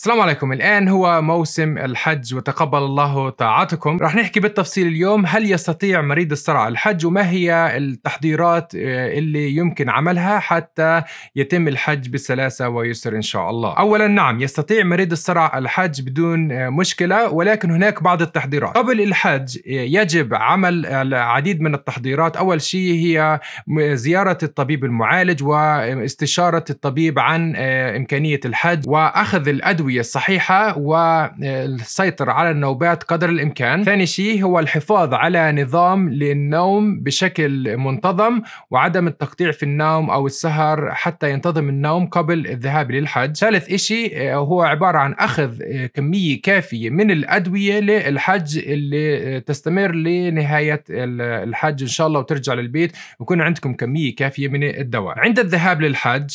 السلام عليكم الآن هو موسم الحج وتقبل الله طاعتكم رح نحكي بالتفصيل اليوم هل يستطيع مريض الصرع الحج وما هي التحضيرات آه، اللي يمكن عملها حتى يتم الحج بسلاسة ويسر إن شاء الله أولا نعم يستطيع مريض الصرع الحج بدون آه، مشكلة ولكن هناك بعض التحضيرات قبل الحج آه، يجب عمل العديد من التحضيرات أول شيء هي زيارة الطبيب المعالج واستشارة الطبيب عن إمكانية الحج وأخذ الأدوية الادويه الصحيحه والسيطره على النوبات قدر الامكان ثاني شيء هو الحفاظ على نظام للنوم بشكل منتظم وعدم التقطيع في النوم او السهر حتى ينتظم النوم قبل الذهاب للحج ثالث شيء آه، هو عباره عن اخذ آه، كميه كافيه من الادويه للحج اللي آه، تستمر لنهايه الحج ان شاء الله وترجع للبيت ويكون عندكم كميه كافيه من الدواء عند الذهاب للحج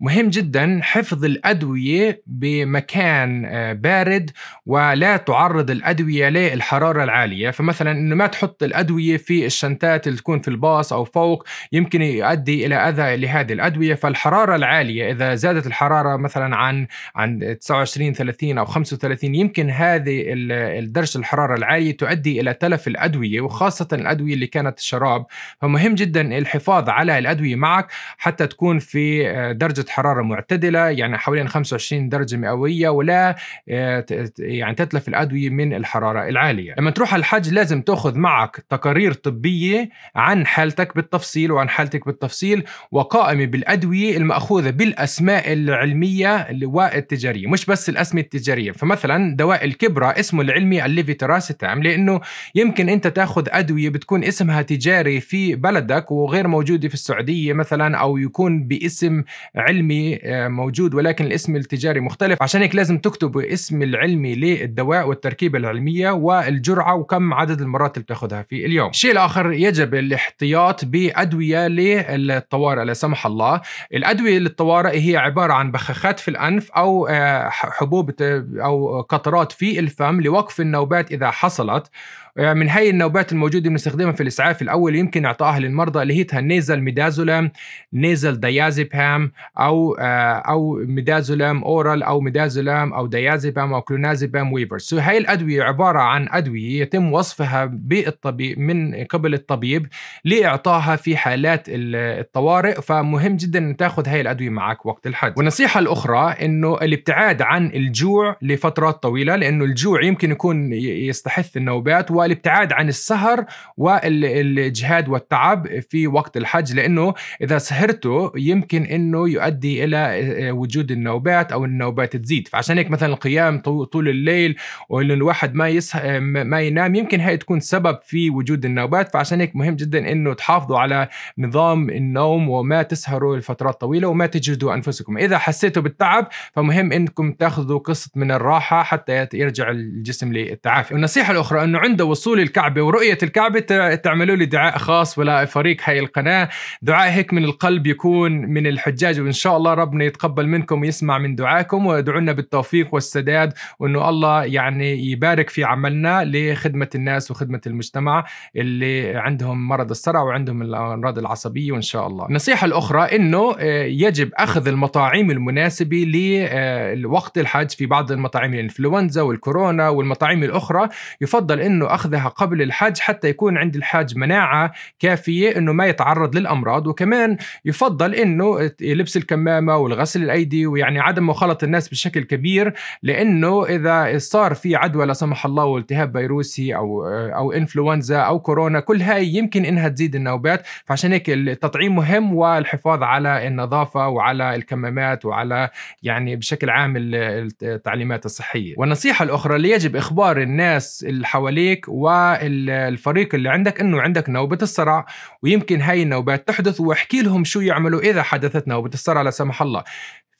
مهم جدا حفظ الأدوية بمكان آه، بارد ولا تعرض الأدوية للحرارة العالية فمثلا أنه ما تحط الأدوية في الشنتات اللي تكون في الباص أو فوق يمكن يؤدي إلى أذى لهذه الأدوية فالحرارة العالية إذا زادت الحرارة مثلا عن عن 29 30 أو 35 يمكن هذه الدرجة الحرارة العالية تؤدي إلى تلف الأدوية وخاصة الأدوية اللي كانت الشراب فمهم جدا الحفاظ على الأدوية معك حتى تكون في آه، درجة حراره معتدله يعني حوالين 25 درجه مئويه ولا آه، يعني تتلف الادويه من الحراره العاليه لما تروح على الحج لازم تاخذ معك تقارير طبيه عن حالتك بالتفصيل وعن حالتك بالتفصيل وقائمه بالادويه الماخوذه بالاسماء العلميه والتجاريه مش بس الاسماء التجاريه فمثلا دواء الكبرى اسمه العلمي الليفيتراسيتام لانه يمكن انت تاخذ ادويه بتكون اسمها تجاري في بلدك وغير موجوده في السعوديه مثلا او يكون باسم علمي علمي آه، موجود ولكن الاسم التجاري مختلف عشان هيك لازم تكتب اسم العلمي للدواء والتركيبة العلمية والجرعة وكم عدد المرات اللي بتاخذها في اليوم الشيء الآخر يجب الاحتياط بأدوية للطوارئ لا سمح الله الأدوية للطوارئ هي عبارة عن بخاخات في الأنف أو آه، حبوب أو قطرات في الفم لوقف النوبات إذا حصلت آه، من هي النوبات الموجودة بنستخدمها في الإسعاف الأول يمكن إعطائها للمرضى اللي هي نيزل ميدازولام نيزل ديازيبام او آه، او ميدازولام اورال او ميدازولام او ديازيبام او كلونازيبام ويفر سو هاي الادويه عباره عن ادويه يتم وصفها بالطبيب من قبل الطبيب لاعطائها في حالات الطوارئ فمهم جدا ان تاخذ هاي الادويه معك وقت الحد والنصيحه الاخرى انه الابتعاد عن الجوع لفترات طويله لانه الجوع يمكن يكون يستحث النوبات والابتعاد عن السهر والجهاد والتعب في وقت الحج لانه اذا سهرته يمكن انه يؤدي يؤدي الى آه، آه، وجود النوبات او النوبات تزيد فعشان هيك مثلا القيام طول الليل وان الواحد ما يصح آه، ما ينام يمكن هي تكون سبب في وجود النوبات فعشان هيك مهم جدا انه تحافظوا على نظام النوم وما تسهروا لفترات طويله وما تجهدوا انفسكم اذا حسيتوا بالتعب فمهم انكم تاخذوا قسط من الراحه حتى يرجع الجسم للتعافي والنصيحه الاخرى انه عند وصول الكعبه ورؤيه الكعبه تعملوا لي دعاء خاص ولا فريق هاي القناه دعاء هيك من القلب يكون من الحجاج وان شاء شاء الله ربنا يتقبل منكم ويسمع من دعائكم وادعوا لنا بالتوفيق والسداد وانه الله يعني يبارك في عملنا لخدمه الناس وخدمه المجتمع اللي عندهم مرض الصرع وعندهم الامراض العصبيه وان شاء الله. النصيحه الاخرى انه آه، يجب اخذ المطاعيم المناسبه آه، لوقت الحج في بعض المطاعيم الانفلونزا والكورونا والمطاعيم الاخرى يفضل انه اخذها قبل الحج حتى يكون عند الحاج مناعه كافيه انه ما يتعرض للامراض وكمان يفضل انه آه، لبس الكمامه والغسل الايدي ويعني عدم مخالطه الناس بشكل كبير لانه اذا صار في عدوى لا سمح الله والتهاب فيروسي او او انفلونزا او كورونا كل هاي يمكن انها تزيد النوبات فعشان هيك التطعيم مهم والحفاظ على النظافه وعلى الكمامات وعلى يعني بشكل عام التعليمات الصحيه والنصيحه الاخرى اللي يجب اخبار الناس اللي حواليك والفريق اللي عندك انه عندك نوبه الصرع ويمكن هاي النوبات تحدث واحكي لهم شو يعملوا اذا حدثت نوبه الصرع لا سمح الله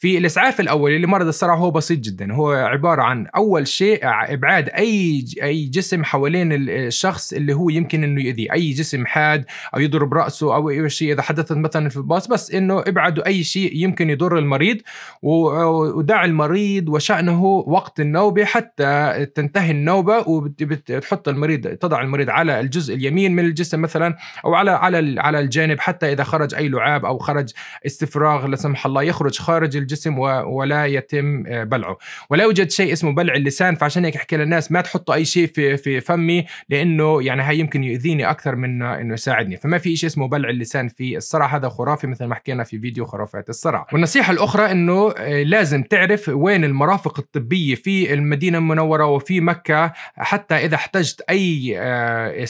في الاسعاف الاولي مرض الصرع هو بسيط جدا هو عباره عن اول شيء ابعاد اي اي جسم حوالين الشخص اللي هو يمكن انه يؤذيه اي جسم حاد او يضرب راسه او اي شيء اذا حدثت مثلا في الباص بس انه ابعدوا اي شيء يمكن يضر المريض ودع المريض وشانه وقت النوبه حتى تنتهي النوبه وبتحط المريض تضع المريض على الجزء اليمين من الجسم مثلا او على على على الجانب حتى اذا خرج اي لعاب او خرج استفراغ لا سمح الله يخرج خارج الجسم ولا يتم آه، بلعه ولا يوجد شيء اسمه بلع اللسان فعشان هيك احكي للناس ما تحطوا اي شيء في في فمي لانه يعني هاي يمكن يؤذيني اكثر من انه يساعدني فما في شيء اسمه بلع اللسان في الصرع هذا خرافي مثل ما حكينا في فيديو خرافات الصرع والنصيحه الاخرى انه آه، لازم تعرف وين المرافق الطبيه في المدينه المنوره وفي مكه حتى اذا احتجت اي آه،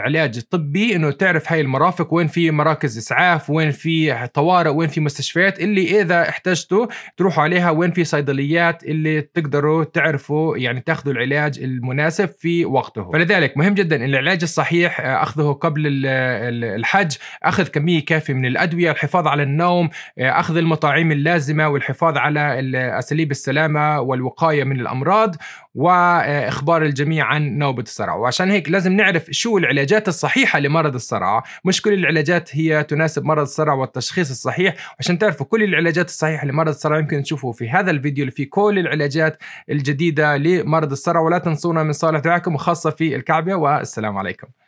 علاج طبي انه تعرف هاي المرافق وين في مراكز اسعاف وين في طوارئ وين في مستشفيات اللي اذا احتجت درستوه تروحوا عليها وين في صيدليات اللي تقدروا تعرفوا يعني تاخذوا العلاج المناسب في وقته فلذلك مهم جدا العلاج الصحيح آه، اخذه قبل الحج اخذ كميه كافيه من الادويه الحفاظ على النوم آه، اخذ المطاعيم اللازمه والحفاظ على اساليب السلامه والوقايه من الامراض واخبار الجميع عن نوبه الصرع وعشان هيك لازم نعرف شو العلاجات الصحيحه لمرض الصرع مش كل العلاجات هي تناسب مرض الصرع والتشخيص الصحيح عشان تعرفوا كل العلاجات الصحيحه لمرض مرض الصرع يمكن تشوفوه في هذا الفيديو اللي فيه كل العلاجات الجديدة لمرض الصرع ولا تنسونا من صالح دعائكم وخاصة في الكعبة والسلام عليكم